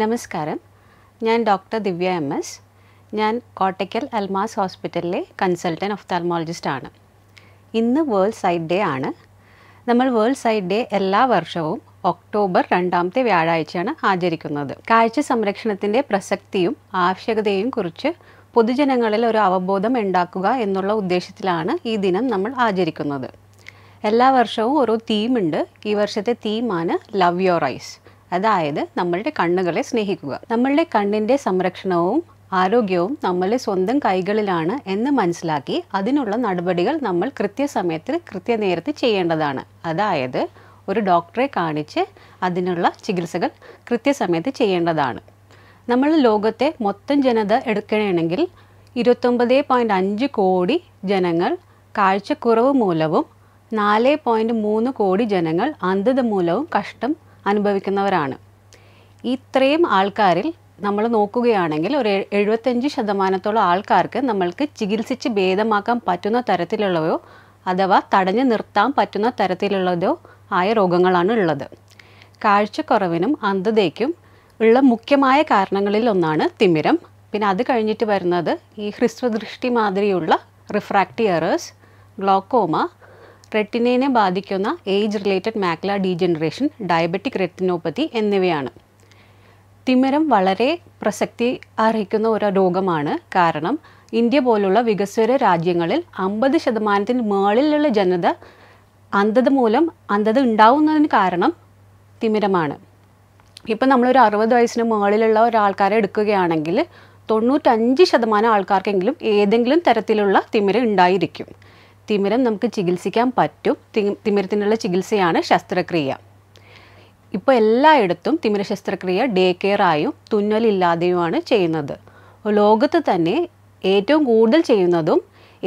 നമസ്കാരം ഞാൻ ഡോക്ടർ ദിവ്യ M S ഞാൻ കോട്ടയ്ക്കൽ അൽമാസ് ഹോസ്പിറ്റലിലെ കൺസൾട്ടൻറ്റ് ഒഫ്താൽമോളജിസ്റ്റ് ആണ് ഇന്ന് വേൾഡ് സൈഡ് ഡേ ആണ് നമ്മൾ വേൾഡ് സൈഡ് ഡേ എല്ലാ വർഷവും ഒക്ടോബർ രണ്ടാമത്തെ വ്യാഴാഴ്ചയാണ് ആചരിക്കുന്നത് കാഴ്ച സംരക്ഷണത്തിൻ്റെ പ്രസക്തിയും ആവശ്യകതയും കുറിച്ച് പൊതുജനങ്ങളിൽ ഒരു അവബോധം ഉണ്ടാക്കുക എന്നുള്ള ഉദ്ദേശത്തിലാണ് ഈ ദിനം നമ്മൾ ആചരിക്കുന്നത് എല്ലാ വർഷവും ഓരോ തീമുണ്ട് ഈ വർഷത്തെ തീമാണ് ലവ് യുവർ ഐസ് അതായത് നമ്മളുടെ കണ്ണുകളെ സ്നേഹിക്കുക നമ്മളുടെ കണ്ണിൻ്റെ സംരക്ഷണവും ആരോഗ്യവും നമ്മളുടെ സ്വന്തം കൈകളിലാണ് എന്ന് മനസ്സിലാക്കി അതിനുള്ള നടപടികൾ നമ്മൾ കൃത്യസമയത്ത് കൃത്യനേരത്ത് ചെയ്യേണ്ടതാണ് അതായത് ഒരു ഡോക്ടറെ കാണിച്ച് അതിനുള്ള ചികിത്സകൾ കൃത്യസമയത്ത് ചെയ്യേണ്ടതാണ് നമ്മൾ ലോകത്തെ മൊത്തം ജനത എടുക്കണമെങ്കിൽ ഇരുപത്തൊമ്പത് പോയിൻ്റ് അഞ്ച് കോടി ജനങ്ങൾ കാഴ്ചക്കുറവ് മൂലവും നാല് പോയിൻ്റ് മൂന്ന് കോടി ജനങ്ങൾ അന്ധത മൂലവും കഷ്ടം അനുഭവിക്കുന്നവരാണ് ഇത്രയും ആൾക്കാരിൽ നമ്മൾ നോക്കുകയാണെങ്കിൽ ഒരു എഴുപത്തഞ്ച് ശതമാനത്തോളം ആൾക്കാർക്ക് നമ്മൾക്ക് ചികിത്സിച്ച് ഭേദമാക്കാൻ പറ്റുന്ന തരത്തിലുള്ളവയോ അഥവാ തടഞ്ഞു നിർത്താൻ പറ്റുന്ന തരത്തിലുള്ളതോ ആയ രോഗങ്ങളാണ് ഉള്ളത് കാഴ്ചക്കുറവിനും അന്ധതയ്ക്കും ഉള്ള മുഖ്യമായ കാരണങ്ങളിൽ ഒന്നാണ് തിമിരം പിന്നെ അത് കഴിഞ്ഞിട്ട് വരുന്നത് ഈ ഹ്രസ്വദൃഷ്ടി മാതിരിയുള്ള റിഫ്രാക്റ്റിയറേഴ്സ് ഗ്ലോക്കോമ റെറ്റിനയെ ബാധിക്കുന്ന age related macular degeneration diabetic retinopathy എന്നിവയാണ് തിമിരം വളരെ പ്രസക്തി അർഹിക്കുന്ന ഒരു രോഗമാണ് കാരണം ഇന്ത്യ പോലുള്ള വികസ്വര രാജ്യങ്ങളിൽ അമ്പത് ശതമാനത്തിന് മേളിലുള്ള ജനത അന്ധത മൂലം അന്ധത ഉണ്ടാവുന്നതിന് കാരണം തിമിരമാണ് ഇപ്പം നമ്മളൊരു അറുപത് വയസ്സിന് മുകളിലുള്ള ഒരാൾക്കാരെ എടുക്കുകയാണെങ്കിൽ തൊണ്ണൂറ്റഞ്ച് ശതമാനം ആൾക്കാർക്കെങ്കിലും ഏതെങ്കിലും തരത്തിലുള്ള തിമിരം ഉണ്ടായിരിക്കും തിമിരം നമുക്ക് ചികിത്സിക്കാൻ പറ്റും തിമിരത്തിനുള്ള ചികിത്സയാണ് ശസ്ത്രക്രിയ ഇപ്പോൾ എല്ലായിടത്തും തിമിര ശസ്ത്രക്രിയ ഡേ കെയറായും തുന്നലില്ലാതെയുമാണ് ചെയ്യുന്നത് ലോകത്ത് തന്നെ ഏറ്റവും കൂടുതൽ ചെയ്യുന്നതും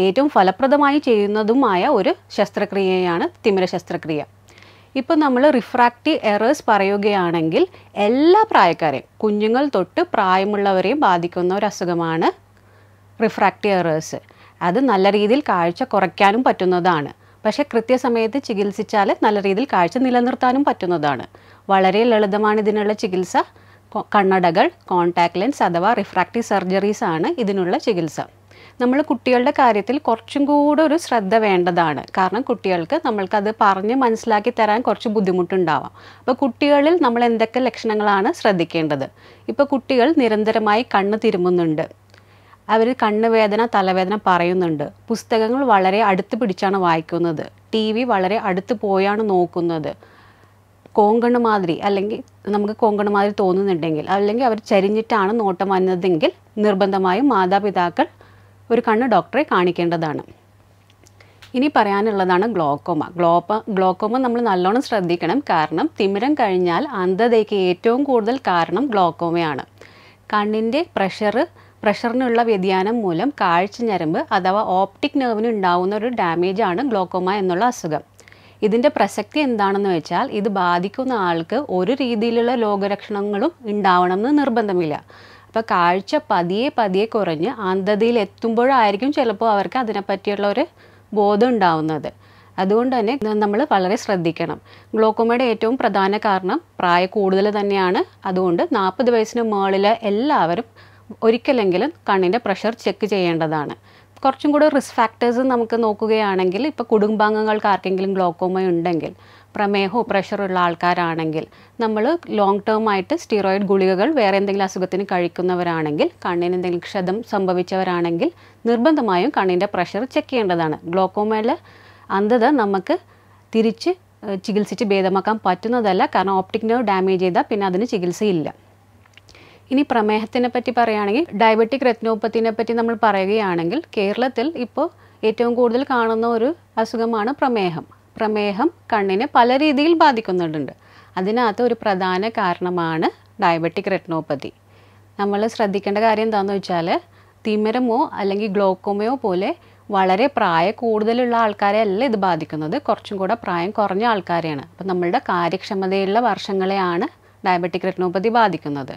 ഏറ്റവും ഫലപ്രദമായി ചെയ്യുന്നതുമായ ഒരു ശസ്ത്രക്രിയയാണ് തിമിര ശസ്ത്രക്രിയ ഇപ്പോൾ നമ്മൾ റിഫ്രാക്റ്റീവ് എറേഴ്സ് പറയുകയാണെങ്കിൽ എല്ലാ പ്രായക്കാരെയും കുഞ്ഞുങ്ങൾ തൊട്ട് പ്രായമുള്ളവരെയും ബാധിക്കുന്ന ഒരു അസുഖമാണ് റിഫ്രാക്റ്റീവ് എറേഴ്സ് അത് നല്ല രീതിയിൽ കാഴ്ച കുറയ്ക്കാനും പറ്റുന്നതാണ് പക്ഷേ കൃത്യസമയത്ത് ചികിത്സിച്ചാൽ നല്ല രീതിയിൽ കാഴ്ച നിലനിർത്താനും പറ്റുന്നതാണ് വളരെ ലളിതമാണ് ഇതിനുള്ള ചികിത്സ കണ്ണടകൾ കോൺടാക്ട് ലെൻസ് അഥവാ റിഫ്രാക്റ്റീവ് സർജറീസ് ആണ് ഇതിനുള്ള ചികിത്സ നമ്മൾ കുട്ടികളുടെ കാര്യത്തിൽ കുറച്ചും കൂടെ ഒരു ശ്രദ്ധ വേണ്ടതാണ് കാരണം കുട്ടികൾക്ക് നമ്മൾക്കത് പറഞ്ഞ് മനസ്സിലാക്കി തരാൻ കുറച്ച് ബുദ്ധിമുട്ടുണ്ടാവാം അപ്പോൾ കുട്ടികളിൽ നമ്മൾ എന്തൊക്കെ ലക്ഷണങ്ങളാണ് ശ്രദ്ധിക്കേണ്ടത് ഇപ്പോൾ കുട്ടികൾ നിരന്തരമായി കണ്ണ് തിരുമുന്നുണ്ട് അവർ കണ്ണുവേദന തലവേദന പറയുന്നുണ്ട് പുസ്തകങ്ങൾ വളരെ അടുത്ത് പിടിച്ചാണ് വായിക്കുന്നത് ടി വി വളരെ അടുത്ത് പോയാണ് നോക്കുന്നത് കോങ്കണ് മാതിരി അല്ലെങ്കിൽ നമുക്ക് കോങ്കണ് മാതിരി തോന്നുന്നുണ്ടെങ്കിൽ അല്ലെങ്കിൽ അവർ ചരിഞ്ഞിട്ടാണ് നോട്ടം വന്നതെങ്കിൽ നിർബന്ധമായും മാതാപിതാക്കൾ ഒരു കണ്ണ് ഡോക്ടറെ കാണിക്കേണ്ടതാണ് ഇനി പറയാനുള്ളതാണ് ഗ്ലോക്കോമ ഗ്ലോപ്പ ഗ്ലോക്കോമ നമ്മൾ നല്ലോണം ശ്രദ്ധിക്കണം കാരണം തിമിരം കഴിഞ്ഞാൽ അന്ധതയ്ക്ക് ഏറ്റവും കൂടുതൽ കാരണം ഗ്ലോക്കോമയാണ് കണ്ണിൻ്റെ പ്രഷറ് പ്രഷറിനുള്ള വ്യതിയാനം മൂലം കാഴ്ച ഞരമ്പ് അഥവാ ഓപ്റ്റിക് നെർവിന് ഉണ്ടാവുന്ന ഒരു ഡാമേജ് ആണ് ഗ്ലോക്കോമ എന്നുള്ള അസുഖം ഇതിൻ്റെ പ്രസക്തി എന്താണെന്ന് വെച്ചാൽ ഇത് ബാധിക്കുന്ന ആൾക്ക് ഒരു രീതിയിലുള്ള ലോകലക്ഷണങ്ങളും ഉണ്ടാവണമെന്ന് നിർബന്ധമില്ല അപ്പോൾ കാഴ്ച പതിയെ പതിയെ കുറഞ്ഞ് അന്ധതയിൽ എത്തുമ്പോഴായിരിക്കും ചിലപ്പോൾ അവർക്ക് അതിനെപ്പറ്റിയുള്ള ഒരു ബോധം ഉണ്ടാവുന്നത് അതുകൊണ്ട് തന്നെ നമ്മൾ വളരെ ശ്രദ്ധിക്കണം ഗ്ലോക്കോമയുടെ ഏറ്റവും പ്രധാന കാരണം പ്രായ കൂടുതൽ തന്നെയാണ് അതുകൊണ്ട് നാൽപ്പത് വയസ്സിന് മുകളിലെ എല്ലാവരും ഒരിക്കലെങ്കിലും കണ്ണിൻ്റെ പ്രഷർ ചെക്ക് ചെയ്യേണ്ടതാണ് കുറച്ചും കൂടെ റിസ്ക് ഫാക്ടേഴ്സ് നമുക്ക് നോക്കുകയാണെങ്കിൽ ഇപ്പോൾ കുടുംബാംഗങ്ങൾക്ക് ആർക്കെങ്കിലും ഗ്ലോക്കോമ ഉണ്ടെങ്കിൽ പ്രമേഹവും പ്രഷറുള്ള ആൾക്കാരാണെങ്കിൽ നമ്മൾ ലോങ് ടേം ആയിട്ട് സ്റ്റീറോയിഡ് ഗുളികകൾ വേറെ എന്തെങ്കിലും അസുഖത്തിന് കഴിക്കുന്നവരാണെങ്കിൽ കണ്ണിന് എന്തെങ്കിലും ക്ഷതം സംഭവിച്ചവരാണെങ്കിൽ നിർബന്ധമായും കണ്ണിൻ്റെ പ്രഷർ ചെക്ക് ചെയ്യേണ്ടതാണ് ഗ്ലോക്കോമയിലെ അന്ധത നമുക്ക് തിരിച്ച് ചികിത്സിച്ച് ഭേദമാക്കാൻ പറ്റുന്നതല്ല കാരണം ഓപ്റ്റിക് നെർവ് ഡാമേജ് ചെയ്താൽ പിന്നെ അതിന് ചികിത്സയില്ല ഇനി പ്രമേഹത്തിനെ പറ്റി പറയുകയാണെങ്കിൽ ഡയബറ്റിക് റെറ്റിനോപ്പത്തിനെ പറ്റി നമ്മൾ പറയുകയാണെങ്കിൽ കേരളത്തിൽ ഇപ്പോൾ ഏറ്റവും കൂടുതൽ കാണുന്ന ഒരു അസുഖമാണ് പ്രമേഹം പ്രമേഹം കണ്ണിനെ പല രീതിയിൽ ബാധിക്കുന്നുണ്ട് അതിനകത്ത് ഒരു പ്രധാന കാരണമാണ് ഡയബറ്റിക് റെറ്റിനോപ്പതി നമ്മൾ ശ്രദ്ധിക്കേണ്ട കാര്യം എന്താണെന്ന് വെച്ചാൽ തിമിരമോ അല്ലെങ്കിൽ ഗ്ലോക്കോമയോ പോലെ വളരെ പ്രായ കൂടുതലുള്ള ആൾക്കാരെ അല്ല ഇത് ബാധിക്കുന്നത് കുറച്ചും കൂടെ പ്രായം കുറഞ്ഞ ആൾക്കാരെയാണ് അപ്പം നമ്മളുടെ കാര്യക്ഷമതയുള്ള വർഷങ്ങളെയാണ് ഡയബറ്റിക് റെറ്റിനോപ്പതി ബാധിക്കുന്നത്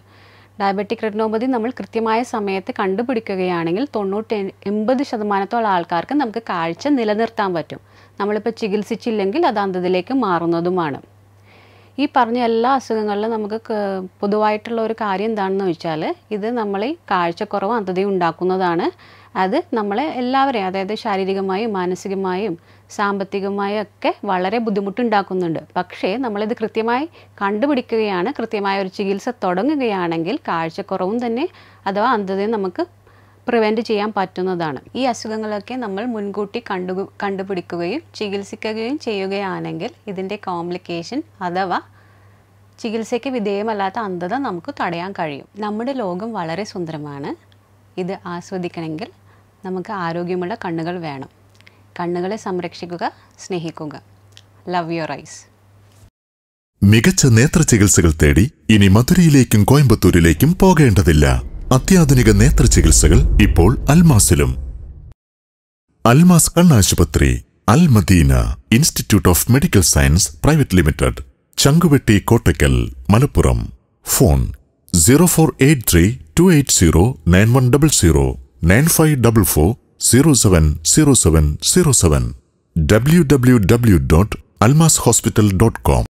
ഡയബറ്റിക് റെറ്റിനോപ്പതി നമ്മൾ കൃത്യമായ സമയത്ത് കണ്ടുപിടിക്കുകയാണെങ്കിൽ തൊണ്ണൂറ്റി എൺപത് ശതമാനത്തോളം ആൾക്കാർക്ക് നമുക്ക് കാഴ്ച നിലനിർത്താൻ പറ്റും നമ്മളിപ്പോൾ ചികിത്സിച്ചില്ലെങ്കിൽ അത് അന്ധതിലേക്ക് മാറുന്നതുമാണ് ഈ പറഞ്ഞ എല്ലാ അസുഖങ്ങളിലും നമുക്ക് പൊതുവായിട്ടുള്ള ഒരു കാര്യം എന്താണെന്ന് വെച്ചാൽ ഇത് നമ്മളെ കാഴ്ചക്കുറവ് അന്ധതയും ഉണ്ടാക്കുന്നതാണ് അത് നമ്മളെ എല്ലാവരെയും അതായത് ശാരീരികമായും മാനസികമായും സാമ്പത്തികമായും ഒക്കെ വളരെ ബുദ്ധിമുട്ടുണ്ടാക്കുന്നുണ്ട് പക്ഷേ നമ്മളിത് കൃത്യമായി കണ്ടുപിടിക്കുകയാണ് കൃത്യമായ ഒരു ചികിത്സ തുടങ്ങുകയാണെങ്കിൽ കാഴ്ചക്കുറവും തന്നെ അഥവാ അന്ധതയും നമുക്ക് പ്രിവെൻറ്റ് ചെയ്യാൻ പറ്റുന്നതാണ് ഈ അസുഖങ്ങളൊക്കെ നമ്മൾ മുൻകൂട്ടി കണ്ടു കണ്ടുപിടിക്കുകയും ചികിത്സിക്കുകയും ചെയ്യുകയാണെങ്കിൽ ഇതിൻ്റെ കോംപ്ലിക്കേഷൻ അഥവാ ചികിത്സയ്ക്ക് വിധേയമല്ലാത്ത അന്ധത നമുക്ക് തടയാൻ കഴിയും നമ്മുടെ ലോകം വളരെ സുന്ദരമാണ് ഇത് ആസ്വദിക്കണമെങ്കിൽ നമുക്ക് ആരോഗ്യമുള്ള കണ്ണുകൾ വേണം കണ്ണുകളെ സംരക്ഷിക്കുക സ്നേഹിക്കുക ലവ് യുവർ ഐസ് മികച്ച നേത്ര ചികിത്സകൾ തേടി ഇനി മധുരയിലേക്കും കോയമ്പത്തൂരിലേക്കും പോകേണ്ടതില്ല അത്യാധുനിക നേത്ര ചികിത്സകൾ ഇപ്പോൾ അൽമാസിലും അൽമാസ് കണ്ണാശുപത്രി Al Madina institute of medical science private limited Changuvetty Kottakkal Malappuram phone zero four eight three two eight zero nine one double zero nine five double four zero seven zero seven zero seven W W W dot Almas hospital dot com